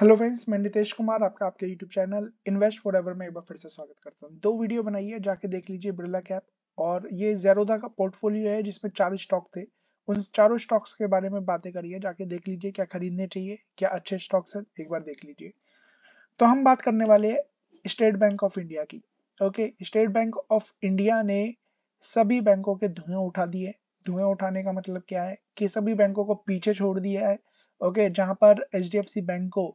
hello friends मैं नितेश कुमार आपका आपके YouTube channel invest forever में एक बार फिर से स्वागत करता हूं दो वीडियो बनाइए जाके देख लीजिए बिरला कैप और ये जेरोदा का पोर्टफोलियो है जिसमें चार स्टॉक थे उन चारों स्टॉक्स के बारे में बातें करिए जाके देख लीजिए क्या खरीदने चाहिए क्या अच्छे स्टॉक्स है एक बार देख लीजिए तो हम बात करने वाले हैं स्टेट बैंक ऑफ इंडिया की okay State Bank of India ने सभी बैंकों के धुएं उठा दिए धुएं उठाने का मतलब क्या है कि सभी बैंकों को पीछे छोड़ दिया है ओके okay, जहां पर एच बैंक को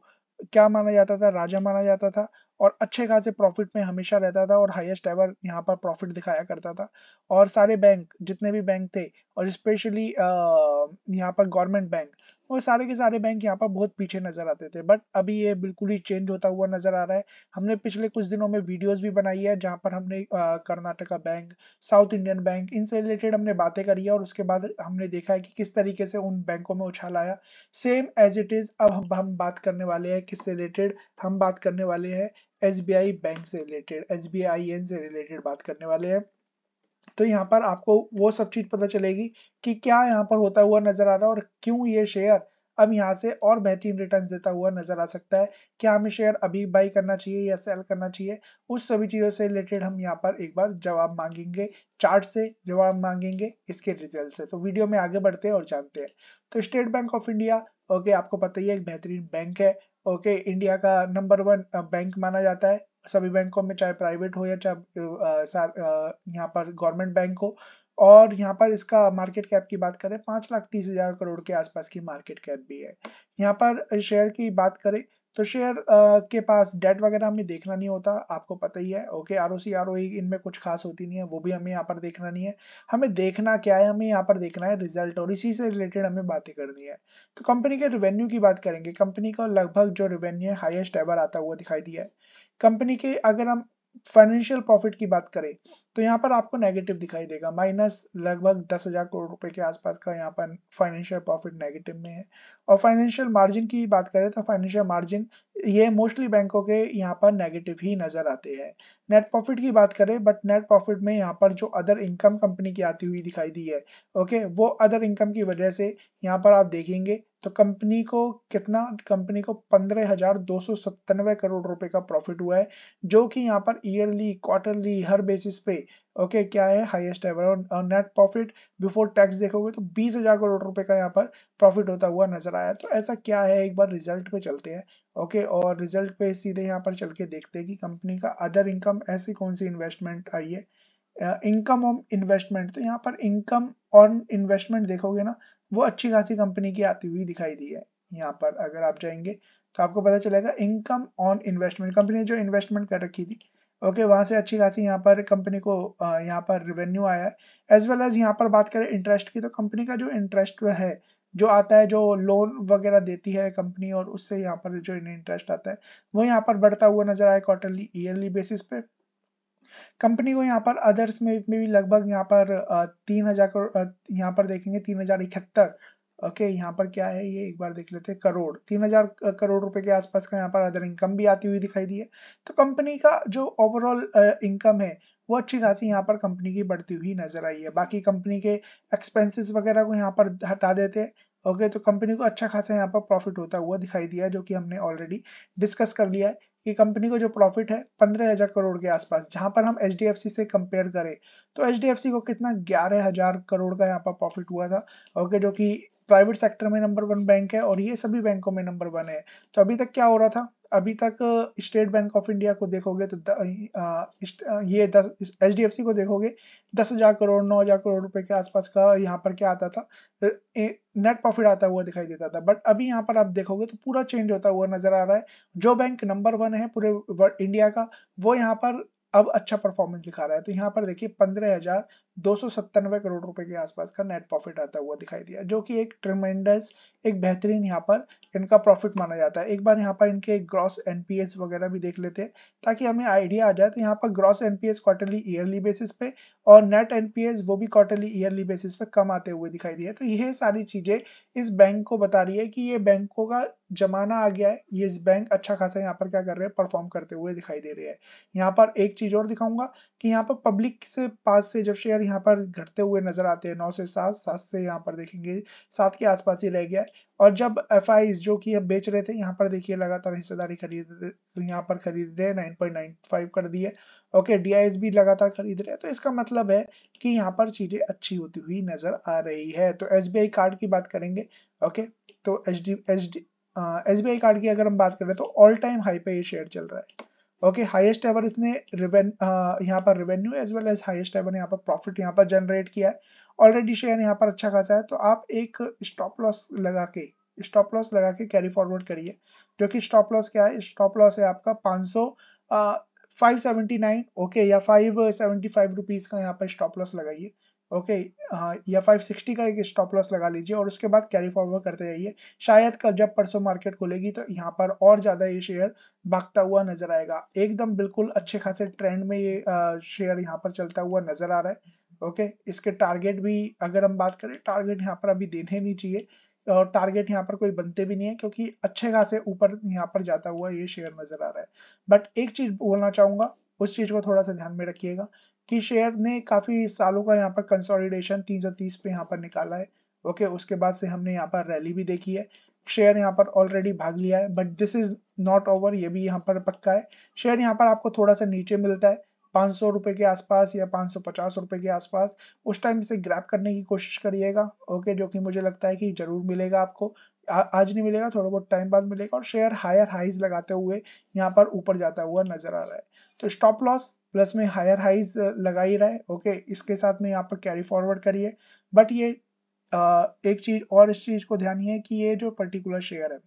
क्या माना जाता था राजा माना जाता था और अच्छे खासे प्रॉफिट में हमेशा रहता था और हाईएस्ट एवर यहाँ पर प्रॉफिट दिखाया करता था और सारे बैंक जितने भी बैंक थे और स्पेशली यहाँ पर गवर्नमेंट बैंक वो सारे के सारे बैंक यहाँ पर बहुत पीछे नजर आते थे बट अभी ये बिल्कुल ही चेंज होता हुआ नजर आ रहा है हमने पिछले कुछ दिनों में वीडियोस भी बनाई है जहाँ पर हमने Karnataka bank South Indian bank इनसे रिलेटेड हमने बातें करी है और उसके बाद हमने देखा है कि किस तरीके से उन बैंकों में उछाल आया सेम एज इट इज अब हम, हम बात करने वाले हैं किससे रिलेटेड हम बात करने वाले हैं एस बैंक से रिलेटेड एस से रिलेटेड बात करने वाले हैं तो यहाँ पर आपको वो सब चीज पता चलेगी कि क्या यहाँ पर होता हुआ नजर आ रहा है और क्यों ये शेयर अब यहाँ से और बेहतरीन रिटर्न देता हुआ नजर आ सकता है क्या हमें शेयर अभी बाई करना चाहिए या सेल करना चाहिए उस सभी चीजों से रिलेटेड हम यहाँ पर एक बार जवाब मांगेंगे चार्ट से जवाब मांगेंगे इसके रिजल्ट से तो वीडियो में आगे बढ़ते हैं और जानते हैं तो State Bank of India okay आपको पता ही है एक बेहतरीन बैंक है ओके इंडिया का नंबर वन बैंक माना जाता है सभी बैंकों में चाहे प्राइवेट हो या चाहे यहाँ पर गवर्नमेंट बैंक हो और यहाँ पर इसका मार्केट कैप की बात करें पांच लाख तीस हजार करोड़ के आसपास की मार्केट कैप भी है यहाँ पर शेयर की बात करें तो शेयर के पास डेट वगैरह हमें देखना नहीं होता आपको पता ही है okay R O C R O इनमें कुछ खास होती नहीं है वो भी हमें यहाँ पर देखना नहीं है हमें देखना क्या है हमें यहाँ पर देखना है रिजल्ट और इसी से रिलेटेड हमें बातें करनी है तो कंपनी के रेवेन्यू की बात करेंगे कंपनी का लगभग जो रेवेन्यू है हाईएस्ट एवर आता हुआ दिखाई दिया है कंपनी के अगर हम फाइनेंशियल प्रॉफिट की बात करें तो यहाँ पर आपको नेगेटिव दिखाई देगा माइनस लगभग दस हजार करोड़ रुपए के आसपास का यहाँ पर फाइनेंशियल प्रॉफिट नेगेटिव में है और फाइनेंशियल मार्जिन की बात करें तो फाइनेंशियल मार्जिन ये मोस्टली बैंकों के यहाँ पर नेगेटिव ही नजर आते हैं नेट प्रॉफिट की बात करें बट नेट प्रॉफिट में यहाँ पर जो अदर इनकम कंपनी की आती हुई दिखाई दी है ओके वो अदर इनकम की वजह से यहाँ पर आप देखेंगे तो कंपनी को कितना कंपनी को पंद्रह हजार दो सौ सत्तानवे करोड़ रुपए का प्रॉफिट हुआ है जो कि यहाँ पर ईयरली क्वार्टरली हर बेसिस पे ओके okay, क्या है हाईएस्ट एवर और नेट प्रॉफिट बिफोर टैक्स देखोगे तो बीस हजार करोड़ रुपए का यहाँ पर प्रॉफिट होता हुआ नजर आया तो ऐसा क्या है एक बार रिजल्ट पे चलते हैं ओके okay, और रिजल्ट पे सीधे यहाँ पर चल के देखते हैं कि कंपनी का अदर इनकम ऐसी कौन सी इन्वेस्टमेंट आई है इनकम ऑन इन्वेस्टमेंट तो यहाँ पर इनकम ऑन इन्वेस्टमेंट देखोगे ना वो अच्छी खासी कंपनी की आती हुई दिखाई दी है यहाँ पर अगर आप जाएंगे तो आपको पता चलेगा इनकम ऑन इन्वेस्टमेंट कंपनी ने जो इन्वेस्टमेंट कर रखी थी ओके वहाँ से अच्छी खासी यहाँ पर कंपनी को यहाँ पर रिवेन्यू आया है एज वेल एज यहाँ पर बात करें इंटरेस्ट की तो कंपनी का जो इंटरेस्ट है जो आता है जो लोन वगैरह देती है कंपनी और उससे यहाँ पर जो इंटरेस्ट आता है वो यहाँ पर बढ़ता हुआ नजर आया क्वार्टरली ईयरली बेसिस पे कंपनी को यहाँ पर अदर्स में भी लगभग यहाँ पर तीन हजार करोड़ यहाँ पर देखेंगे तीन हजार इकहत्तर ओके यहाँ पर क्या है ये एक बार देख लेते हैं करोड़ तीन हजार करोड़ रुपए के आसपास का यहाँ पर अदर इनकम भी आती हुई दिखाई दी है तो कंपनी का जो ओवरऑल इनकम है वो अच्छी खासी यहाँ पर कंपनी की बढ़ती हुई नजर आई है बाकी कंपनी के एक्सपेंसेस वगैरह को यहाँ पर हटा देते हैं ओके okay, तो कंपनी को अच्छा खासा यहाँ पर प्रॉफिट होता हुआ दिखाई दिया जो कि हमने ऑलरेडी डिस्कस कर लिया है कि कंपनी को जो प्रॉफिट है पंद्रह हजार करोड़ के आसपास जहां पर हम एच से कंपेयर करें तो एच को कितना ग्यारह हजार करोड़ का यहाँ पर प्रॉफिट हुआ था ओके जो कि प्राइवेट सेक्टर में नंबर वन बैंक है और ये सभी बैंकों में नंबर वन है तो अभी तक क्या हो रहा था अभी तक स्टेट बैंक ऑफ इंडिया को देखोगे तो द, ये एच डी एफ सी को देखोगे दस हजार करोड़ नौ हजार करोड़ रुपए के आसपास का यहाँ पर क्या आता था नेट प्रॉफिट आता हुआ दिखाई देता था बट अभी यहाँ पर आप देखोगे तो पूरा चेंज होता हुआ नजर आ रहा है जो बैंक नंबर वन है पूरे इंडिया का वो यहाँ पर अब अच्छा परफॉर्मेंस दिखा रहा है तो यहाँ पर देखिए पंद्रह हजार दो सौ सत्तानवे करोड़ रुपए के आसपास का नेट प्रॉफिट आता हुआ दिखाई दिया जो कि एक ट्रिमेंडस एक बेहतरीन यहाँ पर इनका प्रॉफिट माना जाता है एक बार यहाँ पर इनके ग्रॉस एनपीएस वगैरह भी देख लेते हैं ताकि हमें आइडिया आ जाए तो यहाँ पर gross NPS quarterly yearly basis पे और नेट एनपीएस वो भी क्वार्टरली ईयरली बेसिस पे कम आते हुए दिखाई दिया तो ये सारी चीजें इस बैंक को बता रही है कि ये बैंकों का जमाना आ गया है ये बैंक अच्छा खासा यहाँ पर क्या कर रहे हैं परफॉर्म करते हुए दिखाई दे रहे हैं यहाँ पर एक चीज और दिखाऊंगा कि यहाँ पर पब्लिक से पास से जब शेयर यहाँ पर घटते हुए नजर आते हैं नौ से सात सात से यहाँ पर देखेंगे सात के आसपास ही रह गया है और जब एफ जो कि अब बेच रहे थे यहाँ पर देखिए लगातार हिस्सेदारी खरीद तो यहाँ पर खरीद रहे हैं नाइन पॉइंट नाइन फाइव कर दिए ओके डी आई एस भी लगातार खरीद रहे हैं तो इसका मतलब है कि यहाँ पर चीजें अच्छी होती हुई नजर आ रही है तो एस बी आई कार्ड की बात करेंगे ओके तो H D H D S B I card की अगर हम बात करें तो ऑल टाइम हाई पे ये शेयर चल रहा है ओके हाईएस्ट एवर इसने रिवेन यहाँ पर revenue as well as highest ever यहाँ पर प्रॉफिट यहाँ पर जनरेट किया है ऑलरेडी शेयर यहाँ पर अच्छा खासा है तो आप एक स्टॉप लॉस लगा के स्टॉप लॉस लगा के कैरी फॉरवर्ड करिए जो कि स्टॉप लॉस क्या है स्टॉप लॉस है आपका पाँच सौ फाइव सेवेंटी नाइन ओके या फाइव सेवेंटी फाइव रुपीज़ का यहाँ पर स्टॉप लॉस लगाइए ओके हाँ, या 560 का एक स्टॉप लॉस लगा लीजिए और उसके बाद कैरी फॉरवर्ड करते जाइए शायद कल जब परसों मार्केट खुलेगी तो यहाँ पर और ज़्यादा ये शेयर भागता हुआ नजर आएगा एकदम बिल्कुल अच्छे खासे ट्रेंड में ये शेयर यहाँ पर चलता हुआ नजर आ रहा है ओके इसके टारगेट भी अगर हम बात करें टारगेट यहाँ पर अभी देने नहीं चाहिए और टारगेट यहाँ पर कोई बनते भी नहीं है क्योंकि अच्छे खासे ऊपर यहाँ पर जाता हुआ ये शेयर नजर आ रहा है बट एक चीज बोलना चाहूंगा उस चीज को थोड़ा सा ध्यान में रखिएगा कि शेयर ने काफी सालों का यहाँ पर कंसोलिडेशन 330 पे यहाँ पर निकाला है ओके उसके बाद से हमने यहाँ पर रैली भी देखी है शेयर यहाँ पर ऑलरेडी भाग लिया है but this is not over ये भी यहाँ पर पक्का है शेयर यहाँ पर आपको थोड़ा सा नीचे मिलता है पाँच सौ रुपये के आसपास या पाँच सौ पचास रुपये के आसपास उस टाइम इसे ग्रैप करने की कोशिश करिएगा ओके जो कि मुझे लगता है कि जरूर मिलेगा आपको आ, आज नहीं मिलेगा थोड़ा बहुत टाइम बाद मिलेगा और शेयर हायर हाइज लगाते हुए यहाँ पर ऊपर जाता हुआ नजर आ रहा है तो स्टॉप लॉस प्लस में हायर हाइज लगा ही रहा है ओके इसके साथ में यहाँ पर कैरी फॉरवर्ड करिए बट ये आ, एक चीज और इस चीज को ध्यान है कि ये जो पर्टिकुलर शेयर है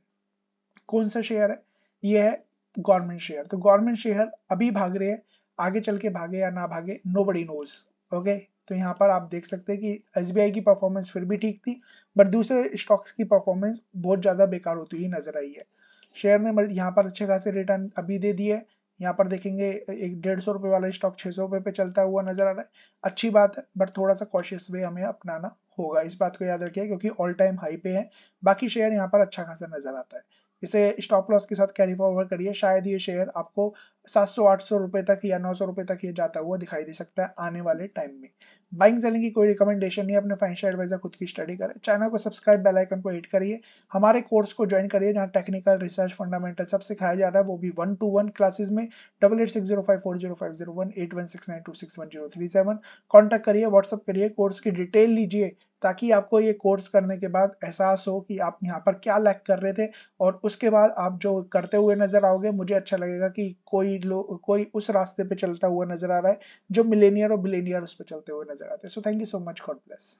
कौन सा शेयर है ये है गवर्नमेंट शेयर तो गवर्नमेंट शेयर अभी भाग रहे हैं आगे चल के भागे या ना भागे नो बडी नोज ओके तो यहाँ पर आप देख सकते हैं कि एस की परफॉर्मेंस फिर भी ठीक थी बट दूसरे स्टॉक्स की परफॉर्मेंस बहुत ज़्यादा बेकार होती हुई नजर आई है शेयर ने यहाँ पर अच्छे खासे रिटर्न अभी दे दिए यहाँ पर देखेंगे एक डेढ़ सौ रुपए वाला स्टॉक छह सौ रुपये पे चलता हुआ नजर आ रहा है अच्छी बात है बट थोड़ा सा कॉशियस भी हमें अपनाना होगा इस बात को याद रखिए क्योंकि ऑल टाइम हाई पे है बाकी शेयर यहाँ पर अच्छा खासा नजर आता है इसे स्टॉप लॉस के साथ कैरी फॉरवर्ड करिए शायद ये शेयर आपको 700-800 रुपए तक या 900 रुपए तक ये जाता हुआ दिखाई दे सकता है आने वाले टाइम में बाइंग सेलिंग की कोई रिकमेंडेशन नहीं अपने फाइनेंशियल एडवाइजर खुद की स्टडी करें चैनल को सब्सक्राइब बेल आइकन को हिट करिए हमारे कोर्स को ज्वाइन करिए जहाँ टेक्निकल रिसर्च फंडामेंटल सब सिखाया जा रहा है वो भी वन टू वन क्लासेज में double eight six zero five four zero five zero one eight one six nine two six one zero three seven contact करिए व्हाट्सअप करिए कोर्स की डिटेल लीजिए ताकि आपको ये कोर्स करने के बाद एहसास हो कि आप यहाँ पर क्या लैक कर रहे थे और उसके बाद आप जो करते हुए नजर आओगे मुझे अच्छा लगेगा कि कोई लोग कोई उस रास्ते पे चलता हुआ नजर आ रहा है जो मिलेनियर और बिलेनियर उस पर चलते हुए नजर आते हैं so thank you so much God bless